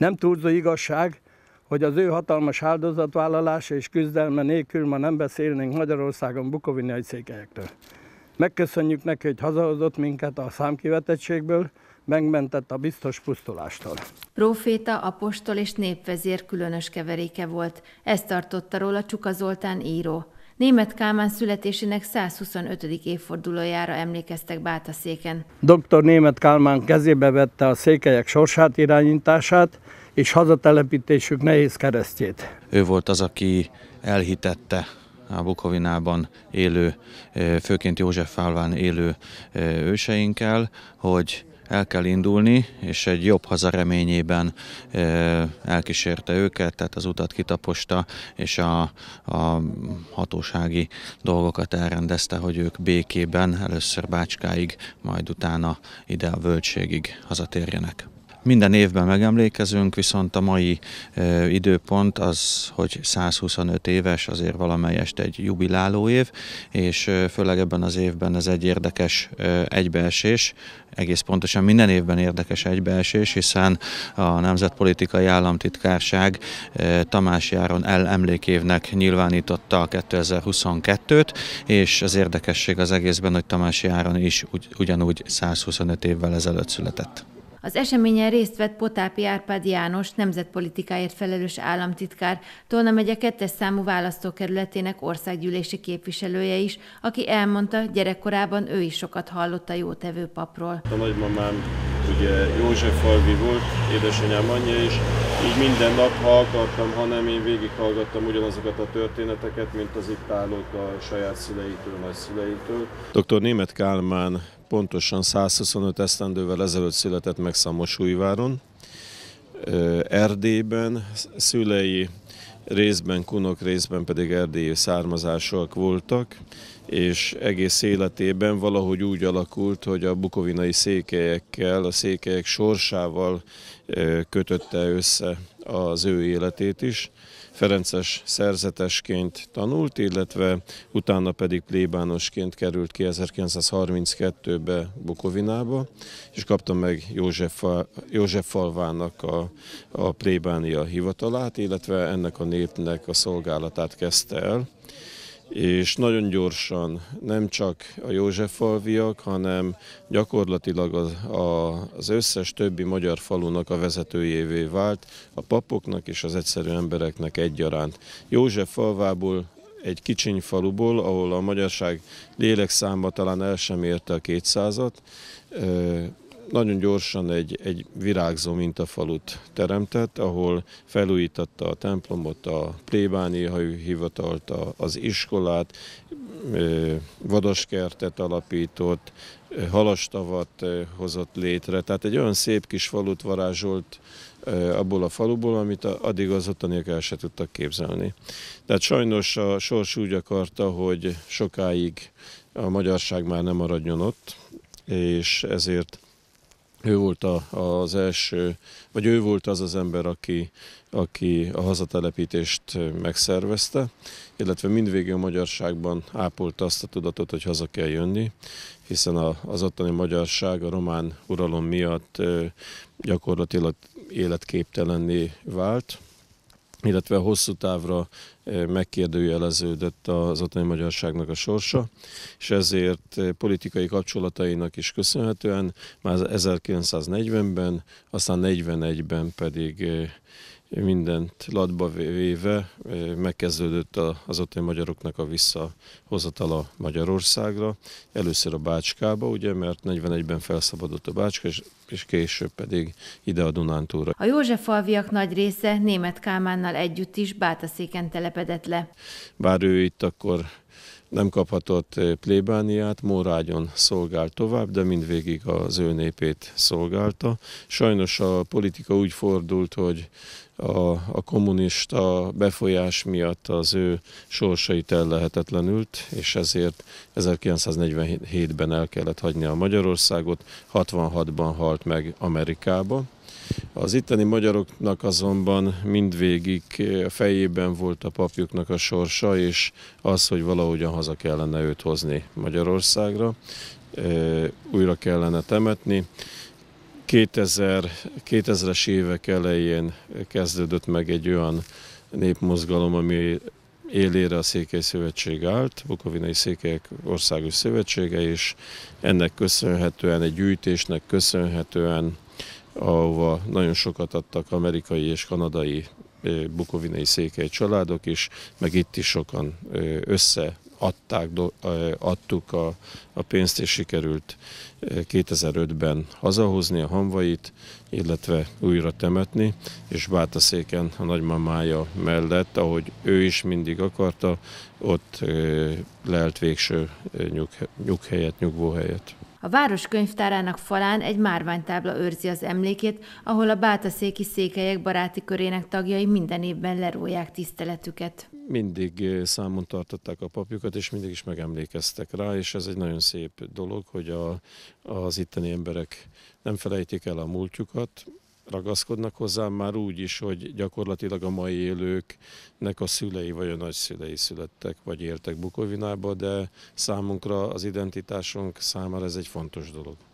Nem túlzó igazság, hogy az ő hatalmas áldozatvállalása és küzdelme nélkül ma nem beszélnénk Magyarországon bukovinai székelyekről. Megköszönjük neki, hogy hazahozott minket a számkivetettségből, megmentett a biztos pusztulástól. Proféta, apostol és népvezér különös keveréke volt. Ezt tartotta róla Csuka Zoltán író. Német Kálmán születésének 125. évfordulójára emlékeztek széken. Dr. Német Kálmán kezébe vette a székelyek sorsát, irányítását és hazatelepítésük nehéz keresztjét. Ő volt az, aki elhitette a Bukovinában élő, főként József Fálván élő őseinkkel, hogy el kell indulni, és egy jobb haza reményében elkísérte őket, tehát az utat kitaposta, és a, a hatósági dolgokat elrendezte, hogy ők békében először Bácskáig, majd utána ide a völgységig hazatérjenek. Minden évben megemlékezünk, viszont a mai ö, időpont az, hogy 125 éves, azért valamelyest egy jubiláló év, és ö, főleg ebben az évben ez egy érdekes ö, egybeesés, egész pontosan minden évben érdekes egybeesés, hiszen a Nemzetpolitikai Államtitkárság Tamás Járon el emlékévnek nyilvánította a 2022-t, és az érdekesség az egészben, hogy Tamás Járon is ugy, ugyanúgy 125 évvel ezelőtt született. Az eseményen részt vett Potápi Árpád János, nemzetpolitikáért felelős államtitkár, Tolna megye kettes számú választókerületének országgyűlési képviselője is, aki elmondta, gyerekkorában ő is sokat hallott a jótevő papról. A nagymamám ugye József Falvi volt, édesanyám anyja is, így minden nap, ha akartam, ha nem, én végighallgattam ugyanazokat a történeteket, mint az itt állók a saját szüleitől, nagyszüleitől. Dr. Német Kálmán pontosan 125 esztendővel ezelőtt született meg Szamosújváron, Erdélyben, szülei részben kunok, részben pedig erdélyi származásúak voltak, és egész életében valahogy úgy alakult, hogy a bukovinai székelyekkel, a székelyek sorsával kötötte össze az ő életét is. Ferences szerzetesként tanult, illetve utána pedig plébánosként került ki 1932-be Bukovinába, és kapta meg József, József Falvának a, a plébánia hivatalát, illetve ennek a népnek a szolgálatát kezdte el és nagyon gyorsan nem csak a falviak, hanem gyakorlatilag az, a, az összes többi magyar falunak a vezetőjévé vált, a papoknak és az egyszerű embereknek egyaránt. József falvából egy kicsiny faluból, ahol a magyarság lélekszáma talán el sem érte a kétszázat, nagyon gyorsan egy, egy virágzó mintafalut teremtett, ahol felújította a templomot, a plébániai hivatalt, az iskolát, vadaskertet alapított, halastavat hozott létre. Tehát egy olyan szép kis falut varázsolt abból a faluból, amit addig az ottaniak el se tudtak képzelni. Tehát sajnos a sors úgy akarta, hogy sokáig a magyarság már nem maradjon ott, és ezért ő volt a, az első, vagy ő volt az az ember, aki, aki a hazatelepítést megszervezte, illetve mindvégig a magyarságban ápolta azt a tudatot, hogy haza kell jönni, hiszen a, az ottani magyarság a román uralom miatt gyakorlatilag életképtelenné vált, illetve hosszú távra eh, megkérdőjeleződött az ottani magyarságnak a sorsa, és ezért eh, politikai kapcsolatainak is köszönhetően már 1940-ben, aztán 41-ben pedig eh, mindent latba véve megkezdődött az ottani magyaroknak a visszahozatala Magyarországra. Először a Bácskába, ugye, mert 41-ben felszabadult a Bácska, és, később pedig ide a Dunántúra. A József falviak nagy része német Kálmánnal együtt is Bátaszéken telepedett le. Bár ő itt akkor nem kaphatott eh, plébániát, Mórágyon szolgált tovább, de mindvégig az ő népét szolgálta. Sajnos a politika úgy fordult, hogy a, a kommunista befolyás miatt az ő sorsait lehetetlenült, és ezért 1947-ben el kellett hagyni a Magyarországot, 66-ban halt meg Amerikába. Az itteni magyaroknak azonban mindvégig eh, a fejében volt a papjuknak a sorsa, és az, hogy valahogyan haza kellene őt hozni Magyarországra, eh, újra kellene temetni. 2000, 2000-es évek elején kezdődött meg egy olyan népmozgalom, ami élére a Székely Szövetség állt, Bukovinai Székelyek Országos Szövetsége, és ennek köszönhetően, egy gyűjtésnek köszönhetően ahova nagyon sokat adtak amerikai és kanadai eh, bukovinai székely családok is, meg itt is sokan eh, össze adták, eh, adtuk a, a pénzt, és sikerült 2005-ben hazahozni a hamvait, illetve újra temetni, és Bátaszéken a nagymamája mellett, ahogy ő is mindig akarta, ott lelt végső nyug, nyughelyet, nyugvóhelyet. A város könyvtárának falán egy márványtábla őrzi az emlékét, ahol a bátaszéki székelyek baráti körének tagjai minden évben lerólják tiszteletüket. Mindig eh, számon tartották a papjukat, és mindig is megemlékeztek rá, és ez egy nagyon szép dolog, hogy a, az itteni emberek nem felejtik el a múltjukat, ragaszkodnak hozzá már úgy is, hogy gyakorlatilag a mai élőknek a szülei vagy a nagyszülei születtek, vagy éltek Bukovinába, de számunkra az identitásunk számára ez egy fontos dolog.